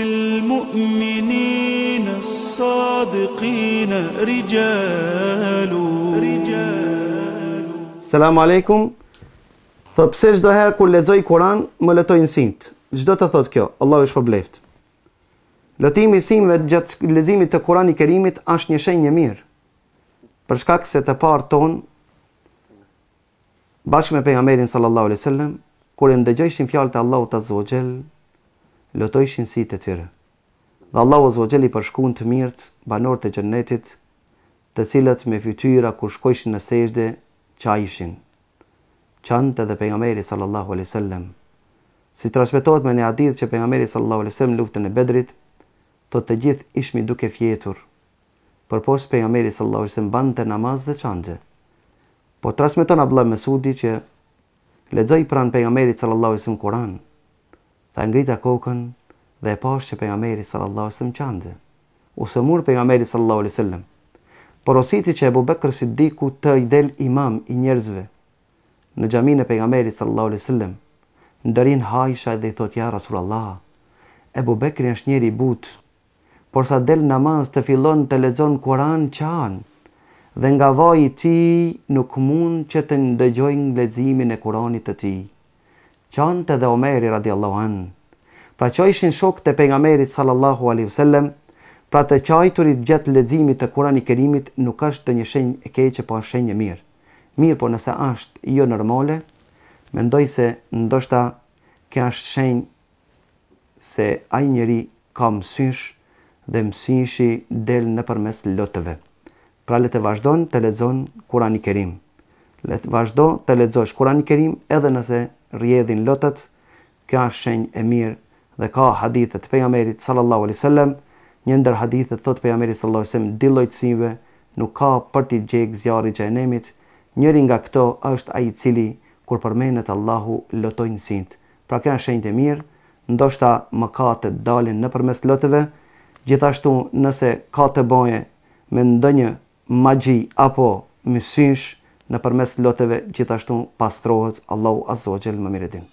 في المؤمنين الصادقين رجال رجال السلام عليكم Po pse çdo herë kur lexoj Kur'an më letoj sint. Çdo të thot kjo, Allahu e shpërbleft. Lëtimi i sinve gjatë leximit të Kur'anit të Kerimit është një shenjë e mirë. Për shkak se të parë ton bashkë me pejgamberin sallallahu alajhi wasallam, kur e ndëgjojshin fjalët e Allahut azza wa jall, lotojshin si të tjere. Dhe Allah ozë vëgjeli për të mirët banor të gjennetit të cilët me fytyra kur shkojshin në sejde qa ishin. Qante dhe pengameri sallallahu alaihi sallem. Si të me një adidh që pengameri sallallahu alaihi sallem luftën e bedrit, thot të gjith ishmi duke fjetur. Për posë pengameri sallallahu alaihi sallem bante të namaz dhe qante. Po trasmeton abla mesudi që Lexoi pran pejgamberit sallallahu alaihi wasallam Kur'an, tha ngrita kokën dhe e pashë që pejgamberi sallallahu alajhi wasallam qande. U semur pejgamberi sallallahu alajhi wasallam. ositi që Abu Bekr Siddiku të i del imam i njerëzve në xhaminë e pejgamberit sallallahu alajhi wasallam. Ndërin hajshaj dhe i thot ja Rasulullah, e Bekri është njeri i butë, por sa del namaz të fillon të lexon Kur'an qan dhe nga vaji ti nuk mund që të ndëgjojnë leximin e Kur'anit të ti qante dhe Omeri radiallahu an. Pra që ishin shok të pengamerit sallallahu a.s. Pra të qajturit gjatë ledzimit të kurani kerimit nuk është të një shenjë e keqe po është shenjë mirë. Mirë po nëse është jo nërmole, mendoj se ndoshta ke është shenjë se aj njëri ka mësysh dhe mësyshi del në përmes lotëve. Pra le të vazhdojnë të ledzonë kurani kerim. Le të vazhdojnë të ledzosh kurani kerim edhe nëse rjedhin lotët, kjo është shenjë e mirë, dhe ka hadithet për Jamerit sallallahu alaihi wasallam, njëndër hadithet thotë për Jamerit sallallahu alaihi sallem, dillojtësive, nuk ka për t'i gjek zjarri i xhenemit, njëri nga këto është aji cili, kur përmenet Allahu lotojnë sintë. Pra kjo është shenjë e mirë, ndoshta më ka të dalin në përmes lotëve, gjithashtu nëse ka të boje me ndonjë magji apo mësysh, në përmes loteve gjithashtu pastrohet Allahu Azogel më mire